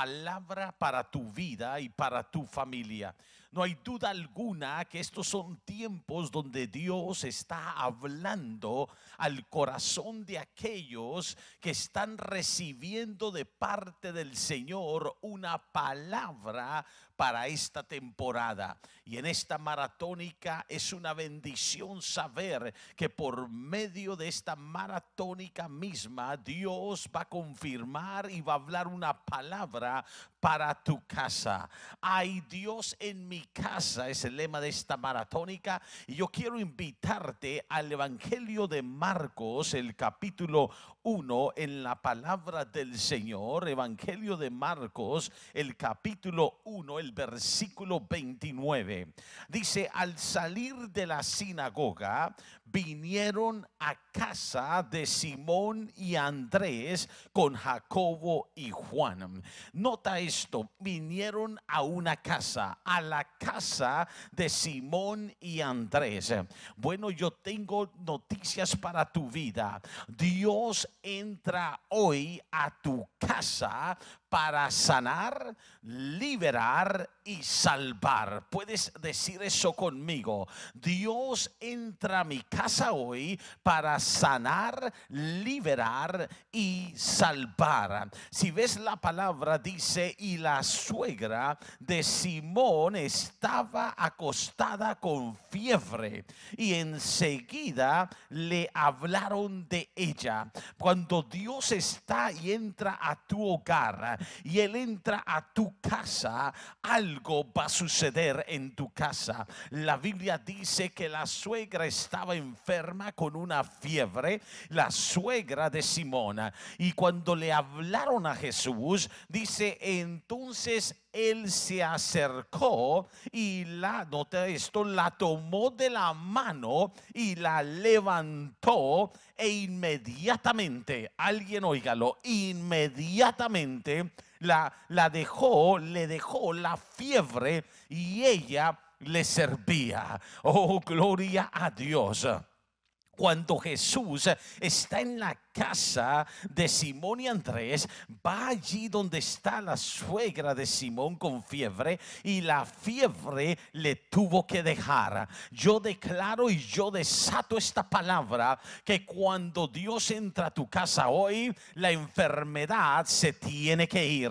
palabra para tu vida y para tu familia. No hay duda alguna que estos son tiempos donde Dios está hablando al corazón de aquellos que están recibiendo de parte del Señor una palabra para esta temporada. Y en esta maratónica es una bendición saber que por medio de esta maratónica misma Dios va a confirmar y va a hablar una palabra para tu casa. Hay Dios en mi casa es el lema de esta maratónica. Y yo quiero invitarte al Evangelio de Marcos, el capítulo 1 en la palabra del Señor, Evangelio de Marcos, el capítulo 1, el versículo 29. Dice, al salir de la sinagoga, vinieron a casa de Simón y Andrés con Jacobo y Juan. Nota esto, vinieron a una casa, a la casa de Simón y Andrés. Bueno, yo tengo noticias para tu vida. Dios entra hoy a tu casa para sanar, liberar y salvar. Puedes decir eso conmigo. Dios entra a mi casa hoy para sanar, liberar y salvar. Si ves la palabra dice, y la suegra de Simón estaba acostada con fiebre y enseguida le hablaron de ella. Cuando Dios está y entra a tu hogar, y Él entra a tu casa, algo va a suceder en tu casa. La Biblia dice que la suegra estaba enferma con una fiebre, la suegra de Simona. Y cuando le hablaron a Jesús, dice, entonces él se acercó y la, nota esto, la tomó de la mano y la levantó e inmediatamente, alguien oígalo inmediatamente la, la dejó, le dejó la fiebre y ella le servía. Oh, gloria a Dios. Cuando Jesús está en la casa de Simón y Andrés, va allí donde está la suegra de Simón con fiebre y la fiebre le tuvo que dejar. Yo declaro y yo desato esta palabra que cuando Dios entra a tu casa hoy, la enfermedad se tiene que ir.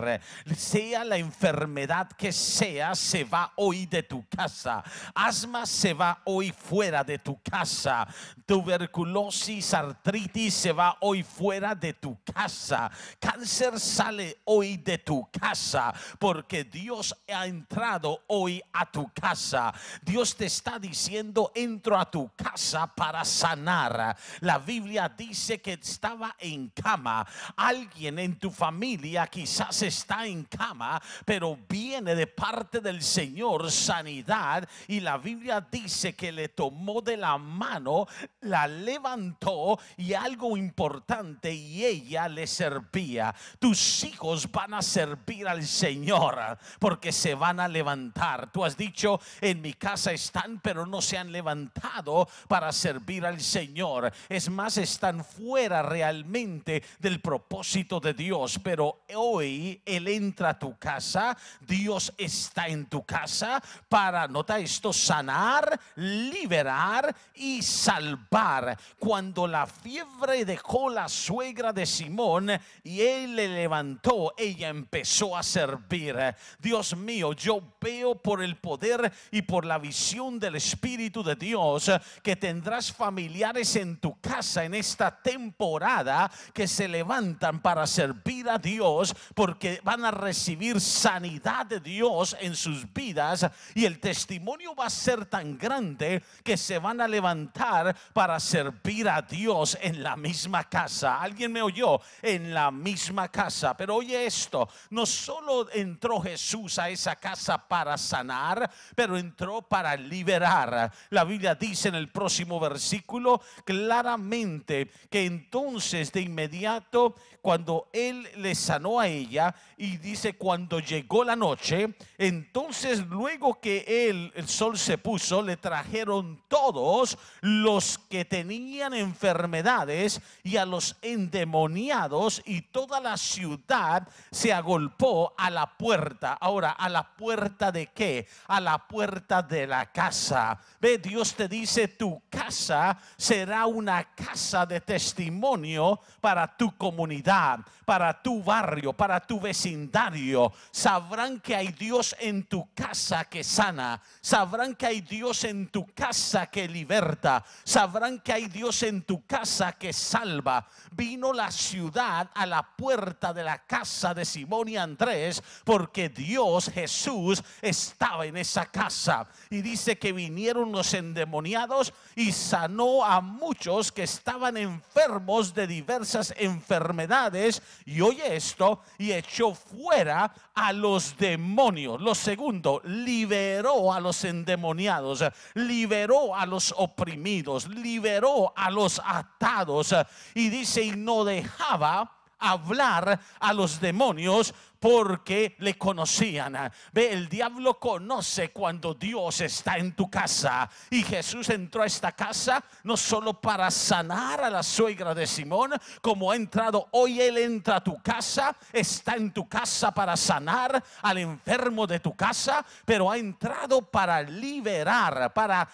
Sea la enfermedad que sea, se va hoy de tu casa. Asma se va hoy fuera de tu casa. Tuberculosis, artritis se va hoy fuera de tu casa. Cáncer sale hoy de tu casa porque Dios ha entrado hoy a tu casa. Dios te está diciendo, entro a tu casa para sanar. La Biblia dice que estaba en cama. Alguien en tu familia quizás está en cama, pero viene de parte del Señor sanidad y la Biblia dice que le tomó de la mano, la levantó y algo importante y ella le servía. Tus hijos van a servir al Señor porque se van a levantar. Tú has dicho, en mi casa están, pero no se han levantado para servir al Señor. Es más, están fuera realmente del propósito de Dios. Pero hoy Él entra a tu casa, Dios está en tu casa para, nota esto, sanar, liberar y salvar. Cuando la fiebre dejó la suegra de Simón y él le levantó, ella empezó a servir. Dios mío, yo veo por el poder y por la visión del Espíritu de Dios que tendrás familiares en tu casa en esta temporada que se levantan para servir a Dios porque van a recibir sanidad de Dios en sus vidas y el testimonio va a ser tan grande que se van a levantar para servir a Dios en la misma casa Alguien me oyó en la misma casa. Pero oye esto, no solo entró Jesús a esa casa para sanar, pero entró para liberar. La Biblia dice en el próximo versículo claramente que entonces de inmediato cuando él le sanó a ella y dice cuando llegó la noche, entonces luego que él el sol se puso, le trajeron todos los que tenían enfermedades y a los endemoniados y toda la ciudad se agolpó a la puerta. Ahora, ¿a la puerta de qué? A la puerta de la casa. Ve, Dios te dice, tu casa será una casa de testimonio para tu comunidad, para tu barrio, para tu vecindario. Sabrán que hay Dios en tu casa que sana. Sabrán que hay Dios en tu casa que liberta. Sabrán que hay Dios en tu casa que salva. Vino la ciudad a la puerta de la casa de Simón y Andrés, porque Dios Jesús estaba en esa casa. Y dice que vinieron los endemoniados y sanó a muchos que estaban enfermos de diversas enfermedades. Y oye esto, y echó fuera a los demonios. Lo segundo, liberó a los endemoniados, liberó a los oprimidos, liberó a los atados y dice, y no dejaba hablar a los demonios porque le conocían. Ve, el diablo conoce cuando Dios está en tu casa. Y Jesús entró a esta casa no solo para sanar a la suegra de Simón, como ha entrado hoy, Él entra a tu casa, está en tu casa para sanar al enfermo de tu casa, pero ha entrado para liberar, para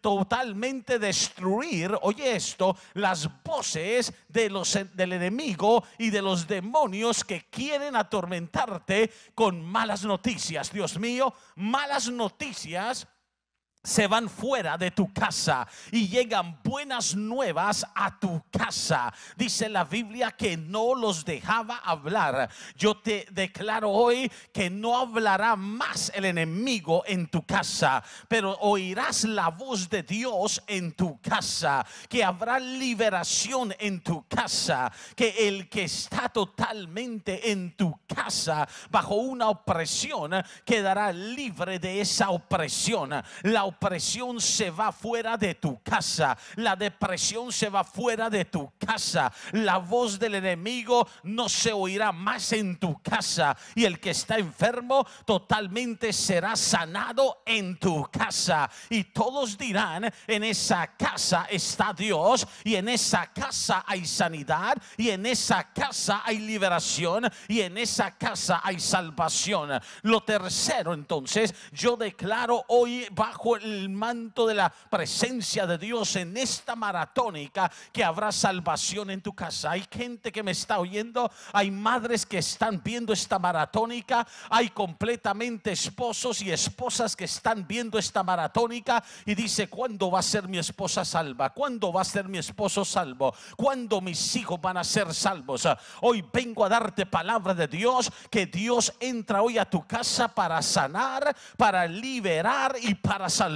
totalmente destruir, oye esto, las voces de los, del enemigo y de los demonios que quieren atormentar con malas noticias. Dios mío, malas noticias se van fuera de tu casa y llegan buenas nuevas a tu casa. Dice la Biblia que no los dejaba hablar. Yo te declaro hoy que no hablará más el enemigo en tu casa, pero oirás la voz de Dios en tu casa, que habrá liberación en tu casa, que el que está totalmente en tu casa bajo una opresión quedará libre de esa opresión. La presión se va fuera de tu casa, la depresión se va fuera de tu casa, la voz del enemigo no se oirá más en tu casa y el que está enfermo totalmente será sanado en tu casa y todos dirán, en esa casa está Dios y en esa casa hay sanidad y en esa casa hay liberación y en esa casa hay salvación. Lo tercero entonces, yo declaro hoy bajo el manto de la presencia de Dios en esta maratónica que habrá salvación en tu casa. Hay gente que me está oyendo, hay madres que están viendo esta maratónica, hay completamente esposos y esposas que están viendo esta maratónica y dice, ¿cuándo va a ser mi esposa salva? ¿Cuándo va a ser mi esposo salvo? ¿Cuándo mis hijos van a ser salvos? Hoy vengo a darte palabra de Dios, que Dios entra hoy a tu casa para sanar, para liberar y para salvar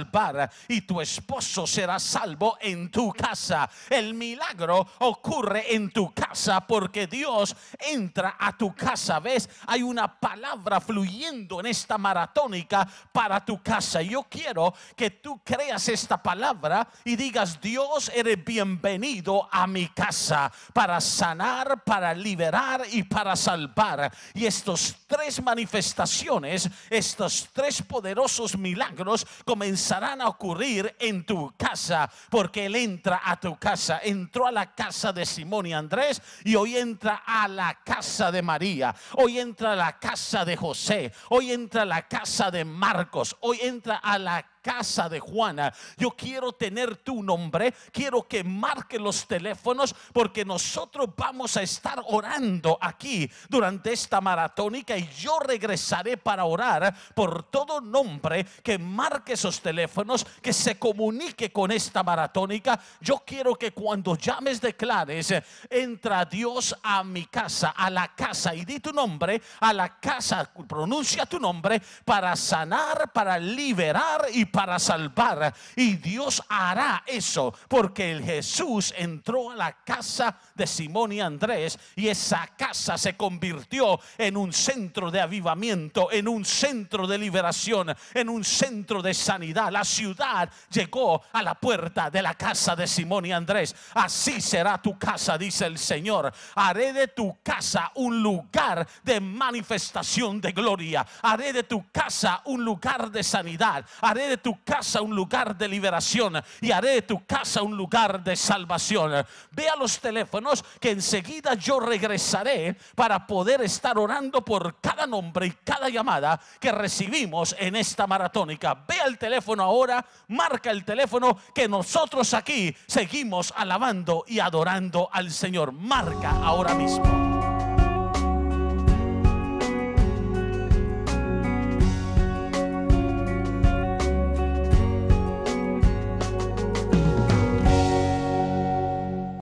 y tu esposo será salvo en tu casa. El milagro ocurre en tu casa porque Dios entra a tu casa. ¿Ves? Hay una palabra fluyendo en esta maratónica para tu casa. Yo quiero que tú creas esta palabra y digas, Dios, eres bienvenido a mi casa para sanar, para liberar y para salvar. Y estos tres manifestaciones, estos tres poderosos milagros comenzaron comenzarán a ocurrir en tu casa, porque Él entra a tu casa. Entró a la casa de Simón y Andrés y hoy entra a la casa de María. Hoy entra a la casa de José. Hoy entra a la casa de Marcos. Hoy entra a la casa de Juana. Yo quiero tener tu nombre, quiero que marque los teléfonos porque nosotros vamos a estar orando aquí durante esta maratónica y yo regresaré para orar por todo nombre que marque esos teléfonos, que se comunique con esta maratónica. Yo quiero que cuando llames declares, entra Dios a mi casa, a la casa y di tu nombre, a la casa, pronuncia tu nombre para sanar, para liberar y para salvar. Y Dios hará eso porque el Jesús entró a la casa de Simón y Andrés y esa casa se convirtió en un centro de avivamiento, en un centro de liberación, en un centro de sanidad. La ciudad llegó a la puerta de la casa de Simón y Andrés. Así será tu casa, dice el Señor. Haré de tu casa un lugar de manifestación de gloria. Haré de tu casa un lugar de sanidad. Haré tu casa un lugar de liberación y haré de tu casa un lugar de salvación. Ve a los teléfonos que enseguida yo regresaré para poder estar orando por cada nombre y cada llamada que recibimos en esta maratónica. Ve al teléfono ahora, marca el teléfono que nosotros aquí seguimos alabando y adorando al Señor. Marca ahora mismo.